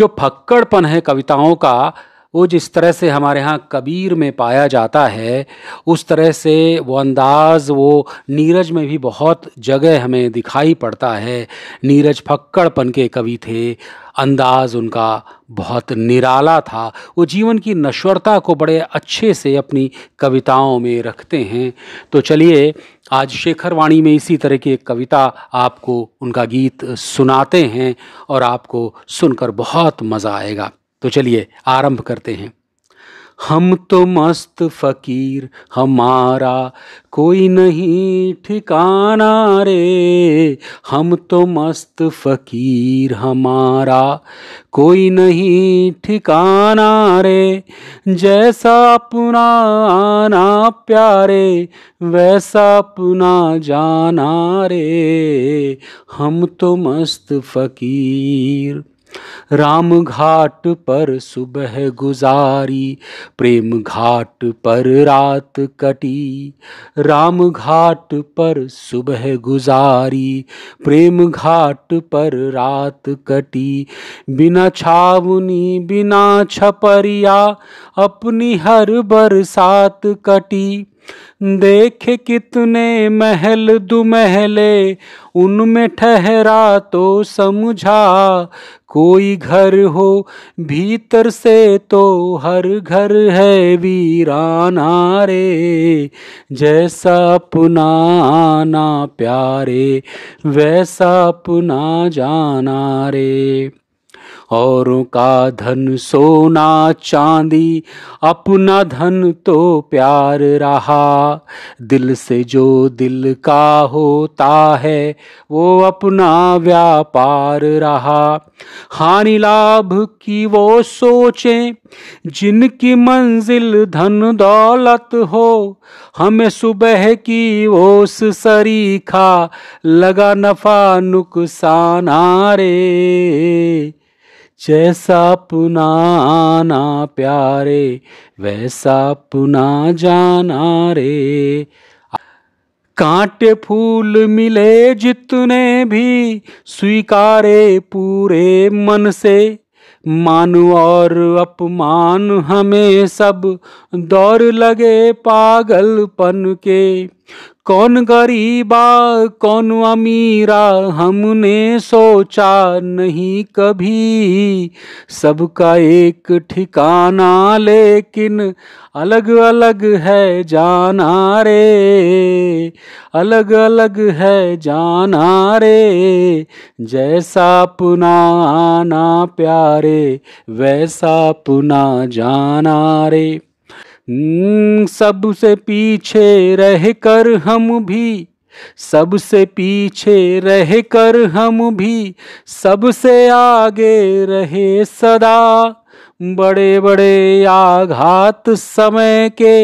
जो फक्कड़पन है कविताओं का वो जिस तरह से हमारे यहाँ कबीर में पाया जाता है उस तरह से वो अंदाज़ वो नीरज में भी बहुत जगह हमें दिखाई पड़ता है नीरज फक्कड़पन के कवि थे अंदाज़ उनका बहुत निराला था वो जीवन की नश्वरता को बड़े अच्छे से अपनी कविताओं में रखते हैं तो चलिए आज शेखरवाणी में इसी तरह की एक कविता आपको उनका गीत सुनाते हैं और आपको सुनकर बहुत मज़ा आएगा तो चलिए आरंभ करते हैं हम तो मस्त फकीर हमारा कोई नहीं ठिकाना रे हम तो मस्त फकीर हमारा कोई नहीं ठिकाना रे जैसा अपना आना प्यारे वैसा अपना जाना रे हम तो मस्त फकीर राम घाट पर सुबह गुजारी प्रेम घाट पर रात कटी राम घाट पर सुबह गुजारी प्रेम घाट पर रात कटी बिना छावनी बिना छपरिया अपनी हर बरसात कटी देखे कितने महल दुमहले उनमें ठहरा तो समझा कोई घर हो भीतर से तो हर घर है वीराना रे जैसा अपना आना प्यारे वैसा अपना जाना रे औरों का धन सोना चांदी अपना धन तो प्यार रहा दिल से जो दिल का होता है वो अपना व्यापार रहा हानि लाभ की वो सोचें जिनकी मंजिल धन दौलत हो हमें सुबह की वो सरीखा लगा नफा नुकसान आ रे जैसा पुना आना प्यारे वैसा पुना जाना रे कांटे फूल मिले जितने भी स्वीकारे पूरे मन से मानु और अपमान हमें सब दौर लगे पागलपन के कौन गरीबा कौन अमीरा हमने सोचा नहीं कभी सबका एक ठिकाना लेकिन अलग अलग है जाना रे अलग अलग है जाना रे जैसा अपना आना प्यारे वैसा अपना जाना रे हम्म, सबसे पीछे रह कर हम भी सबसे पीछे रह कर हम भी सबसे आगे रहे सदा बड़े बड़े आघात समय के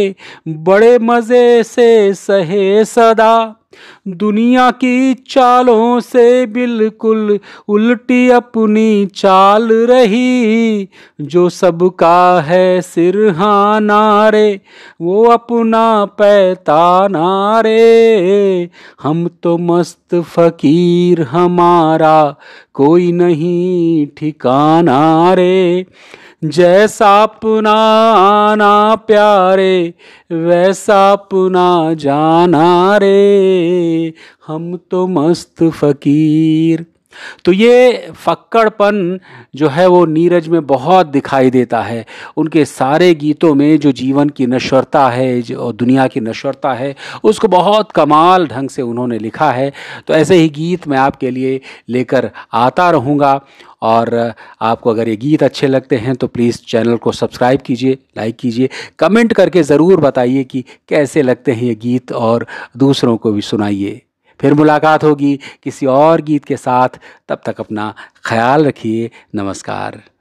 बड़े मज़े से सहे सदा दुनिया की चालों से बिल्कुल उल्टी अपनी चाल रही जो सबका है सिरहाना रे वो अपना पैताना रे हम तो मस्त फकीर हमारा कोई नहीं ठिकाना रे जैसा अपना आना प्यारे वैसा अपना जाना रे हम तो मस्त फकीर तो ये फक्कड़पन जो है वो नीरज में बहुत दिखाई देता है उनके सारे गीतों में जो जीवन की नश्वरता है जो दुनिया की नश्वरता है उसको बहुत कमाल ढंग से उन्होंने लिखा है तो ऐसे ही गीत मैं आपके लिए लेकर आता रहूँगा और आपको अगर ये गीत अच्छे लगते हैं तो प्लीज़ चैनल को सब्सक्राइब कीजिए लाइक कीजिए कमेंट करके ज़रूर बताइए कि कैसे लगते हैं ये गीत और दूसरों को भी सुनाइए फिर मुलाकात होगी किसी और गीत के साथ तब तक अपना ख्याल रखिए नमस्कार